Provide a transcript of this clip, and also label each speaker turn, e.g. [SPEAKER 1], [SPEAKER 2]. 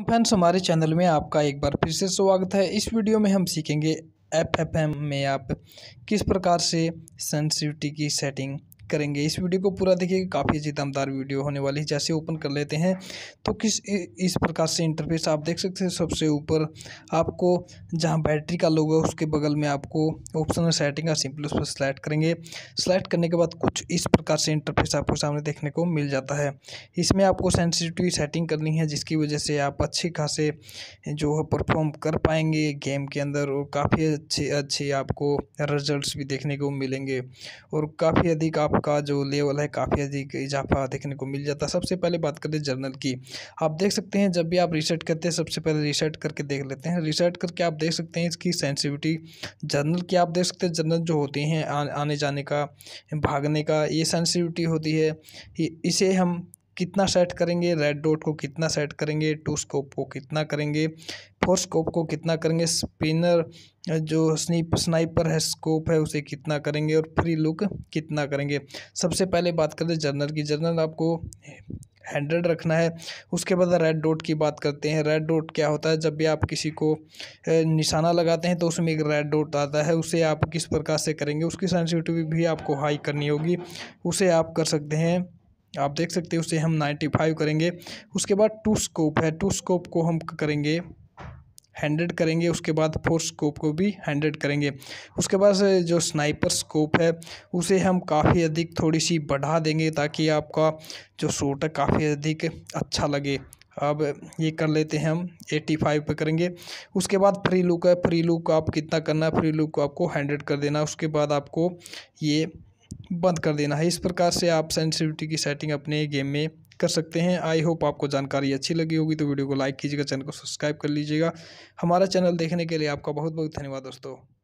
[SPEAKER 1] friends हमारे channel में आपका एक बार फिर से स्वागत है इस वीडियो में हम सीखेंगे एफ एफ एम में आप किस प्रकार से सेंसिटिविटी की सेटिंग करेंगे इस वीडियो को पूरा देखिए काफ़ी अच्छी दमदार वीडियो होने वाली है जैसे ओपन कर लेते हैं तो किस इस प्रकार से इंटरफेस आप देख सकते हैं सबसे ऊपर आपको जहाँ बैटरी का लोगो है उसके बगल में आपको ऑप्शन सेटिंग का सिंपल उस पर सिलेक्ट करेंगे सिलेक्ट करने के बाद कुछ इस प्रकार से इंटरफेस आपको सामने देखने को मिल जाता है इसमें आपको सेंसिटिव सेटिंग करनी है जिसकी वजह से आप अच्छे खासे जो है परफॉर्म कर पाएंगे गेम के अंदर और काफ़ी अच्छे अच्छे आपको रिजल्ट्स भी देखने को मिलेंगे और काफ़ी अधिक आप का जो लेवल है काफ़ी अधिक इजाफा देखने को मिल जाता है सबसे पहले बात करें जर्नल की आप देख सकते हैं जब भी आप रिसर्च करते हैं सबसे पहले रिसर्च करके देख लेते हैं रिसर्च करके आप देख सकते हैं इसकी सेंसिविटी जर्नल की आप देख सकते हैं जर्नल जो होती हैं आने जाने का भागने का ये सेंसिविटी होती है इसे हम कितना सेट करेंगे रेड डॉट को कितना सेट करेंगे टू स्कोप को कितना करेंगे फोर स्कोप को कितना करेंगे स्पिनर जो स्नीप स्नाइपर है स्कोप है उसे कितना करेंगे और फ्री लुक कितना करेंगे सबसे पहले बात हैं जर्नल की जर्नल आपको हंड्रेड रखना है उसके बाद रेड डॉट की बात करते हैं रेड डॉट क्या होता है जब भी आप किसी को निशाना लगाते हैं तो उसमें एक रेड डॉट आता है उसे आप किस प्रकार से करेंगे उसकी सेंसिटिविटी भी आपको हाई करनी होगी उसे आप कर सकते हैं आप देख सकते हैं उसे हम नाइन्टी फाइव करेंगे उसके बाद टू स्कोप है टू स्कोप को हम करेंगे हैंडेड करेंगे उसके बाद फोर स्कोप को भी हैंड्रेड करेंगे उसके बाद जो स्नाइपर स्कोप है उसे हम काफ़ी अधिक थोड़ी सी बढ़ा देंगे ताकि आपका जो शूट है काफ़ी अधिक अच्छा लगे अब ये कर लेते हैं हम एट्टी फाइव पर करेंगे उसके बाद फ्री लुक है फ्री लुक आप कितना करना है फ्री लुक को आपको हैंड्रेड कर देना उसके बाद आपको ये बंद कर देना है इस प्रकार से आप सेंसिटिविटी की सेटिंग अपने गेम में कर सकते हैं आई होप आपको जानकारी अच्छी लगी होगी तो वीडियो को लाइक कीजिएगा चैनल को सब्सक्राइब कर लीजिएगा हमारा चैनल देखने के लिए आपका बहुत बहुत धन्यवाद दोस्तों